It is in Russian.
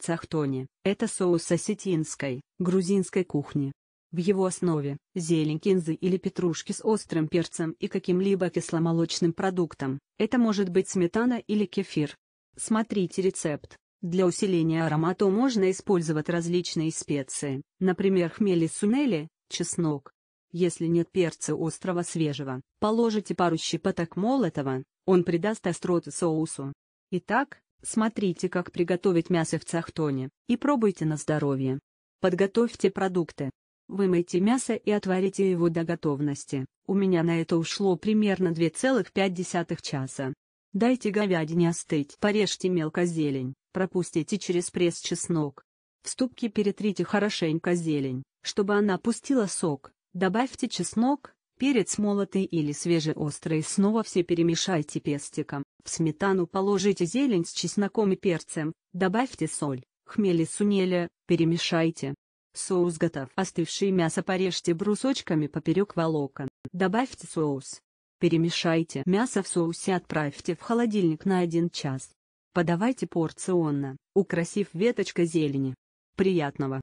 Цахтони – это соус осетинской, грузинской кухни. В его основе – зелень кинзы или петрушки с острым перцем и каким-либо кисломолочным продуктом, это может быть сметана или кефир. Смотрите рецепт. Для усиления аромата можно использовать различные специи, например хмели сунели, чеснок. Если нет перца острого свежего, положите пару щепоток молотого, он придаст остроту соусу. Итак, Смотрите, как приготовить мясо в цахтоне, и пробуйте на здоровье. Подготовьте продукты. Вымойте мясо и отварите его до готовности. У меня на это ушло примерно 2,5 часа. Дайте говядине остыть. Порежьте мелко зелень, пропустите через пресс чеснок. В ступке перетрите хорошенько зелень, чтобы она пустила сок. Добавьте чеснок, Перец молотый или свежеострый снова все перемешайте пестиком, в сметану положите зелень с чесноком и перцем, добавьте соль, хмели сунели перемешайте. Соус готов. Остывшее мясо порежьте брусочками поперек волокон, добавьте соус. Перемешайте мясо в соусе отправьте в холодильник на 1 час. Подавайте порционно, украсив веточкой зелени. Приятного!